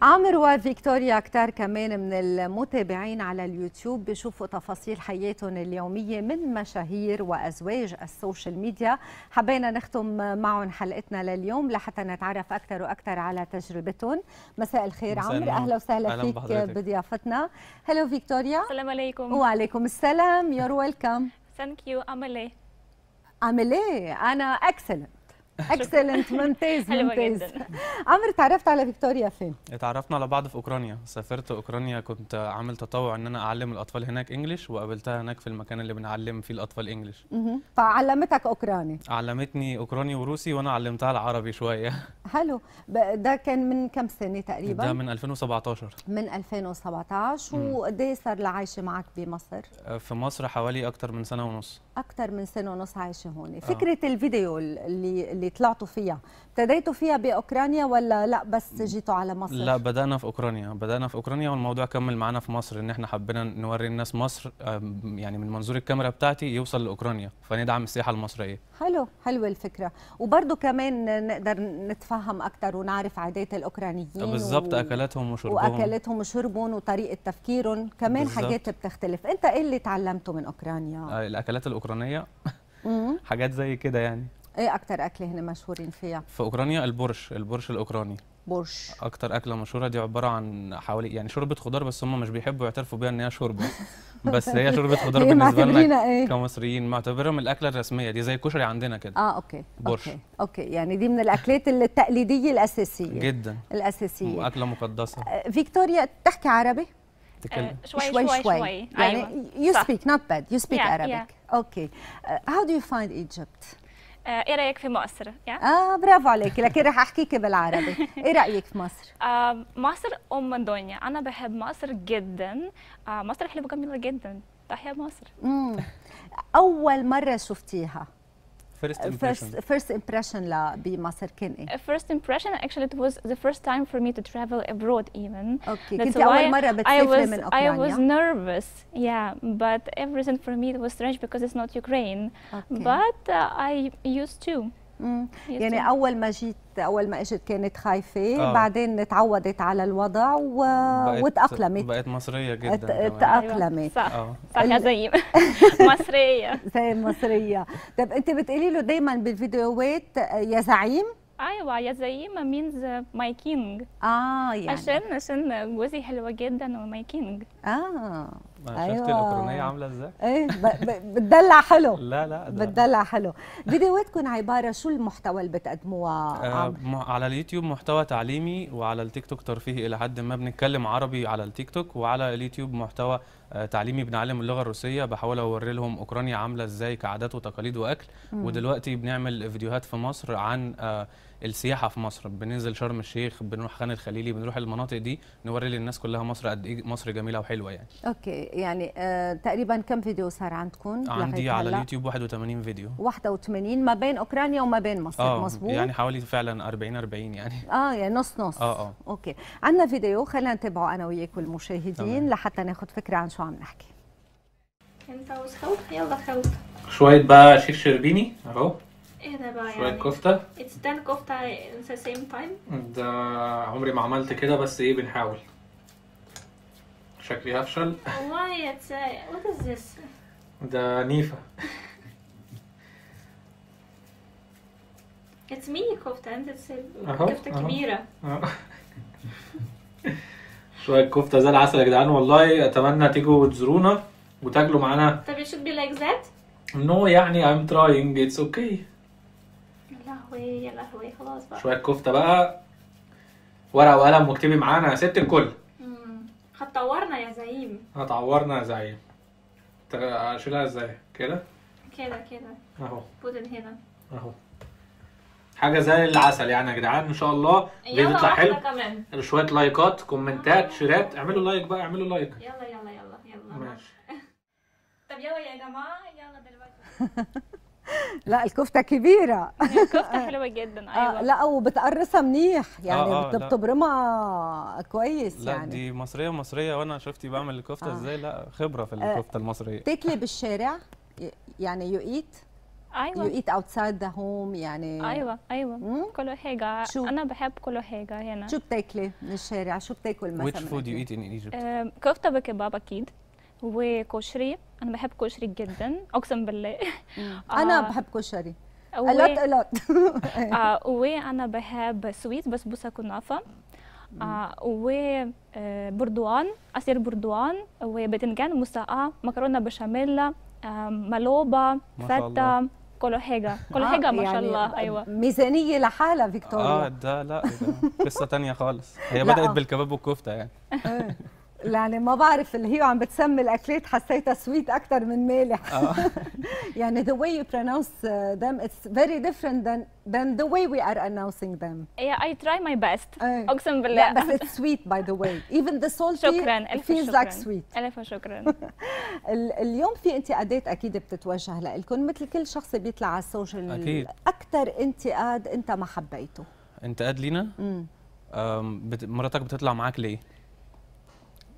عمرو وفيكتوريا كتار كمان من المتابعين على اليوتيوب بيشوفوا تفاصيل حياتهم اليومية من مشاهير وأزواج السوشيال ميديا حبينا نختم معهم حلقتنا لليوم لحتى نتعرف أكثر وأكثر على تجربتهم مساء الخير عمرو أهلا وسهلا أهلا فيك بحضرتك. بضيافتنا هلو فيكتوريا السلام عليكم وعليكم السلام يور ويلكم ثانك يو أملي أملي أنا أكسلنت اكسلنت ممتاز ممتاز عمرو تعرفت على فيكتوريا فين؟ اتعرفنا على بعض في اوكرانيا سافرت اوكرانيا كنت عامل تطوع ان انا اعلم الاطفال هناك انجلش وقابلتها هناك في المكان اللي بنعلم فيه الاطفال انجلش فعلمتك اوكراني علمتني اوكراني وروسي وانا علمتها العربي شويه حلو ده كان من كم سنه تقريبا؟ ده من 2017 من 2017 وقد ايه صار لعايشه معك بمصر؟ آه، في مصر حوالي اكثر من سنه ونص اكثر من سنه ونص عايشه هون آه. فكره آه. الفيديو اللي اللي اللي طلعتوا فيها ابتديتوا فيها باوكرانيا ولا لا بس جيتوا على مصر لا بدانا في اوكرانيا بدانا في اوكرانيا والموضوع كمل معانا في مصر ان احنا حبينا نوري الناس مصر يعني من منظور الكاميرا بتاعتي يوصل لاوكرانيا فندعم السياحه المصريه حلو حلوه الفكره وبرده كمان نقدر نتفهم اكثر ونعرف عادات الاوكرانيين بالظبط و... اكلاتهم وشربهم واكلاتهم وشربهم وطريقه تفكيرهم كمان بالزبط. حاجات بتختلف انت ايه اللي تعلمته من اوكرانيا آه، الاكلات الاوكرانيه حاجات زي كده يعني ايه اكتر اكله هنا مشهورين فيها في اوكرانيا البورش البورش الاوكراني بورش اكتر اكله مشهوره دي عباره عن حوالي يعني شوربه خضار بس هم مش بيحبوا يعترفوا بيها ان هي شوربه بس هي شوربه خضار بالنسبه لنا إيه؟ كمصريين معتبرها من الاكله الرسميه دي زي الكشري عندنا كده اه اوكي بورش أوكي. اوكي يعني دي من الاكلات التقليديه الاساسيه جدا الاساسيه واكله مقدسه آه، فيكتوريا تحكي عربي تتكلم آه، شوي شوي شوي, يعني أيوة. you speak not bad you speak yeah, Arabic yeah. okay uh, how do you find Egypt آه، ايه رايك في مصر؟ يعني؟ اه برافو عليكي لكن رح احكيكي بالعربي، ايه رايك في مصر؟ آه مصر ام الدنيا، انا بحب مصر جدا، آه مصر حلوه جميله جدا، تحيا مصر. اول مره شفتيها Uh, first impression. First, first impression بمصر uh, First impression actually it was the first time for me to travel abroad even. Okay. That's كنت أول مرة I was nervous, yeah, but everything for me it was strange because it's not Ukraine. Okay. But uh, I used to. يعني اول ما جيت اول ما اجت كانت خايفه آه. بعدين تعودت على الوضع و... بقيت وتاقلمت بقت مصريه جدا تاقلمت صح آه. صح مصريه زي مصريه طب انت بتقولي له دايما بالفيديوهات آه، يا زعيم ايوه يا زعيم مينز ماي كينج اه يعني عشان عشان جوزي حلوه جدا وماي كينج اه أيوة. شفت أيوة. الاوكرانيه عامله ازاي ايه بتدلع حلو لا لا بتدلع حلو فيديوهاتكم عباره شو المحتوى اللي بتقدموه آه على اليوتيوب محتوى تعليمي وعلى التيك توك ترفيهي الى حد ما بنتكلم عربي على التيك توك وعلى اليوتيوب محتوى آه، تعليمي بنعلم اللغه الروسيه بحاول اوري لهم اوكرانيا عامله ازاي كعادات وتقاليد واكل ودلوقتي بنعمل فيديوهات في مصر عن آه، السياحه في مصر بننزل شرم الشيخ بنروح خان الخليلي بنروح المناطق دي نوري للناس كلها مصر قد ايه مصر جميله وحلوه يعني اوكي يعني آه تقريبا كم فيديو صار عندكم عندي على اليوتيوب 81 فيديو 81 ما بين اوكرانيا وما بين مصر آه مظبوط يعني حوالي فعلا 40 40 يعني اه يعني نص نص اه اه اوكي عندنا فيديو خلينا نتابعه انا وياك والمشاهدين طبعا. لحتى ناخذ فكره عن شو عم نحكي انت عاوز يلا خوك شويه بقى شيف شربيني اهو ايه ده بقى شويه يعني كفته اتس دان كفته ات ذا سيم تايم ده عمري ما عملت كده بس ايه بنحاول شكلي هفشل واي اتس وات از ذس ده نيفا اتس ميني كفته انت كفته كبيره شويه كفته زي العسل يا جدعان والله اتمنى تيجوا وتزورونا وتاكلوا معانا طب it should be like that no يعني I'm trying it's okay لهوي خلاص بقى شويه كفته بقى ورقه وقلم واكتبي معانا يا ست الكل هتعورنا يا زعيم هتعورنا يا زعيم اشيلها ازاي كده كده كده اهو بودن هنا اهو حاجه زي العسل يعني يا جدعان ان شاء الله فيديو يطلع حلو كمان شويه لايكات كومنتات آه. شيرات اعملوا لايك بقى اعملوا لايك يلا يلا يلا يلا ماشي طب يلا يا جماعه يلا دلوقتي لا الكفته كبيره الكفته حلوه جدا آه، ايوه آه لا وبتقرصها منيح آه، يعني آه آه بتبرمها كويس لا يعني دي مصريه مصريه وانا شفتي بعمل الكفته آه ازاي لا خبره في آه، الكفته آه المصريه تاكلي بالشارع يعني يو ايت ايوه يو ايت اوتسايد ذا هوم يعني ايوه ايوه كل حاجه شو؟ انا بحب كل حاجه هنا شو بتاكلي من الشارع شو بتاكل مثلا ويتش فود يو ايت ان ايجيبت كفته بكباب اكيد وكشري انا بحب كشري جدا اقسم بالله آه، آه، انا بحب كشري الوت الوت وانا بحب سويت بسبوسه كنافه آه، وبردوان عصير بردوان وباذنجان مسقعه مكرونه بشاميل ملوبه فته كل حاجه كل آه حاجه ما يعني شاء الله ايوه ميزانيه لحالها فيكتوريا اه ده لا إيه ده قصه ثانيه خالص هي بدات بالكباب والكفته يعني إيه. يعني ما بعرف اللي هي عم بتسمي الاكلات حسيتها سويت اكثر من مالح آه. يعني the way you pronounce uh, them it's very different than than the way we are announcing them yeah I try my best اقسم بالله بس it's sweet by the way even the salty شكرا ألف feels شكرا. like sweet الف شكرا اليوم في انتقادات اكيد بتتوجه لكم مثل كل شخص بيطلع على السوشيال اكيد اكثر انتقاد انت ما حبيته انتقاد لينا؟ امم مراتك بتطلع معك ليه؟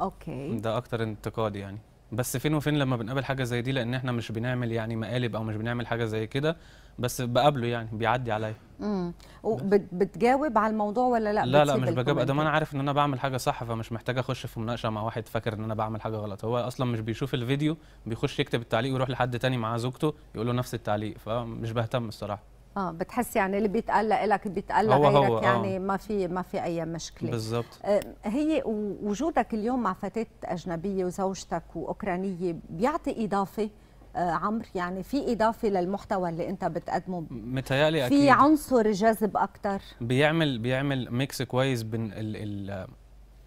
اوكي ده اكتر انتقاد يعني بس فين وفين لما بنقابل حاجه زي دي لان احنا مش بنعمل يعني مقالب او مش بنعمل حاجه زي كده بس بقابله يعني بيعدي عليا امم وبتجاوب على الموضوع ولا لا لا لا مش بجاوب ده ما انا عارف ان انا بعمل حاجه صح فمش محتاج اخش في مناقشه مع واحد فاكر ان انا بعمل حاجه غلط هو اصلا مش بيشوف الفيديو بيخش يكتب التعليق ويروح لحد تاني مع زوجته يقول له نفس التعليق فمش بهتم الصراحه اه بتحس يعني اللي بيتقال لك بيتقال هو غيرك آه. يعني آه. ما في ما في اي مشكله بالظبط آه، هي وجودك اليوم مع فتاه اجنبيه وزوجتك واوكرانيه بيعطي اضافه آه، عمرو يعني في اضافه للمحتوى اللي انت بتقدمه متهيألي اكيد في عنصر جذب اكثر بيعمل بيعمل ميكس كويس بين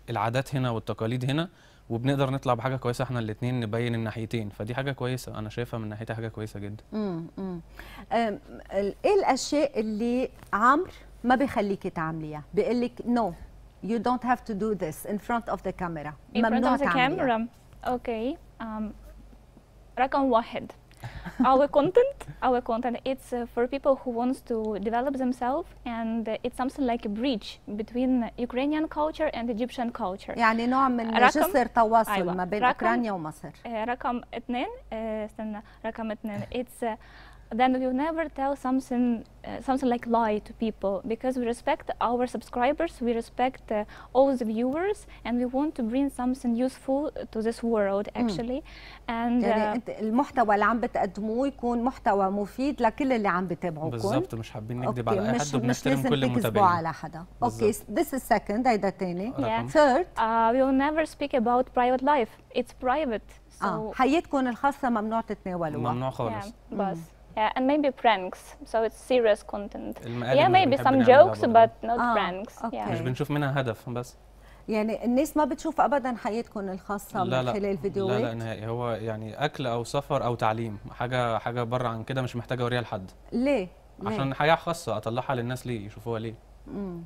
العادات هنا والتقاليد هنا وبنقدر نطلع بحاجه كويسه احنا الاثنين نبين الناحيتين فدي حاجه كويسه انا شايفها من ناحيتها حاجه كويسه جدا امم ايه الاشياء اللي عمرو ما بيخليكي تعمليها بيقول لك نو يو دونت هاف تو دو ذس ان فرونت اوف ذا كاميرا ممنوع تعمليها اوكي رقم واحد our content, our content, it's uh, for people who wants to develop themselves, and uh, it's something like a bridge between Ukrainian culture and Egyptian culture. يعني نوع من جسر تواصل ما بين أوكرانيا ومصر. رقم اثنين استنى رقم اثنين it's eh, then you never tell something uh, something like lie to people because we respect our subscribers we respect uh, all the viewers and we want to bring something useful to this world mm. actually mm. and يعني uh, المحتوى اللي عم بتقدموه يكون محتوى مفيد لكل اللي عم بيتابعوكم بالضبط مش حابين نكذب على اي حد وبنحترم كل المتابعين على حدا اوكي this is second هيدا تاني third uh, we will never speak about private life it's private so آه. حياتكم الخاصه ممنوع تتناولوها ممنوع خالص yeah. بس mm. Yeah, and maybe pranks. So it's serious content. Yeah, maybe some jokes but not آه. pranks. Okay. Yeah. مش بنشوف منها هدف بس. يعني الناس ما بتشوف ابدا حياتكم الخاصه لا من خلال فيديوهات لا لا نهائي هو يعني اكل او سفر او تعليم حاجه حاجه بره عن كده مش محتاجه اوريها لحد ليه؟, ليه؟ عشان حياه خاصه اطلعها للناس ليه يشوفوها ليه امم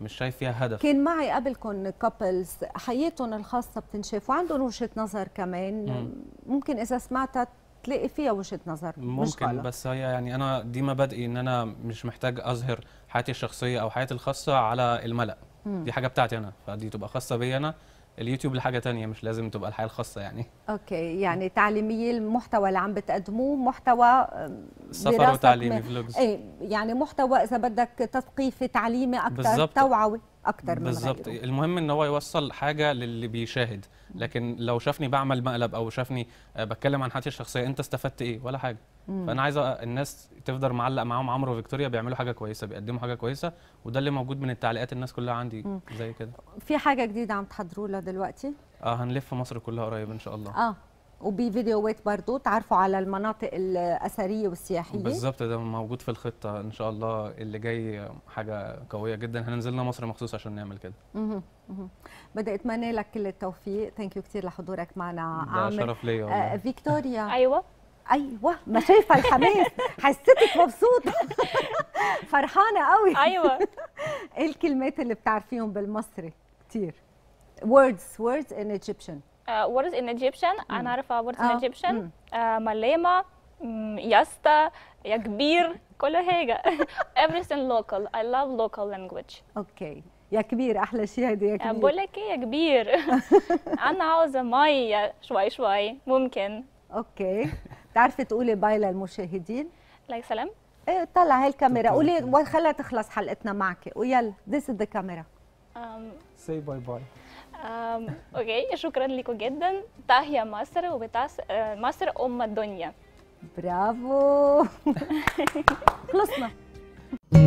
مش شايف فيها هدف كان معي قبلكم كابلز حياتهم الخاصه بتنشاف وعندهم وجهه نظر كمان مم. ممكن اذا سمعتها تلاقي فيها وجهه نظر ممكن مش بس هي يعني انا دي مبادئي ان انا مش محتاج اظهر حياتي الشخصيه او حياتي الخاصه على الملا مم. دي حاجه بتاعتي انا فدي تبقى خاصه بيا انا اليوتيوب لحاجه تانية مش لازم تبقى الحياه الخاصه يعني اوكي يعني تعليمي المحتوى اللي عم بتقدموه محتوى سفر وتعليمي فلوجز ايه يعني محتوى اذا بدك تثقيفي تعليمي اكثر توعوي اكتر من بالظبط المهم ان هو يوصل حاجه للي بيشاهد لكن لو شافني بعمل مقلب او شافني آه، بتكلم عن حياتي الشخصيه انت استفدت ايه ولا حاجه مم. فانا عايزه الناس تفضل معلق معاهم عمرو وفيكتوريا بيعملوا حاجه كويسه بيقدموا حاجه كويسه وده اللي موجود من التعليقات الناس كلها عندي مم. زي كده في حاجه جديده عم تحضروا لها دلوقتي اه هنلف مصر كلها قريب ان شاء الله اه وبفيديوهات برضه تعرفوا على المناطق الاثريه والسياحيه بالظبط ده موجود في الخطه ان شاء الله اللي جاي حاجه قويه جدا هننزلنا مصر مخصوص عشان نعمل كده بدي اتمنى لك كل التوفيق ثانك يو كثير لحضورك معنا عامر شرف ليا آه فيكتوريا ايوه ايوه ما شايفه الحماس حسيتك مبسوطه فرحانه قوي ايوه ايه الكلمات اللي بتعرفيهم بالمصري كتير words words in Egyptian آه، words in Egyptian انا أعرف words in آه. Egyptian آه، ملامه يستا يا كبير كل حاجه everything local I love local language اوكي يا كبير احلى شيء هيدي يا كبير بقول لك ايه يا كبير انا عاوزه ميه شوي شوي ممكن اوكي بتعرفي تقولي باي للمشاهدين عليك سلام ايه طلع هاي الكاميرا قولي خليها تخلص حلقتنا معك ويلا ذيس ذا كاميرا سي باي باي اوكي شكرا لكم جدا تحيا مصر وبتاس مصر ام الدنيا برافو خلصنا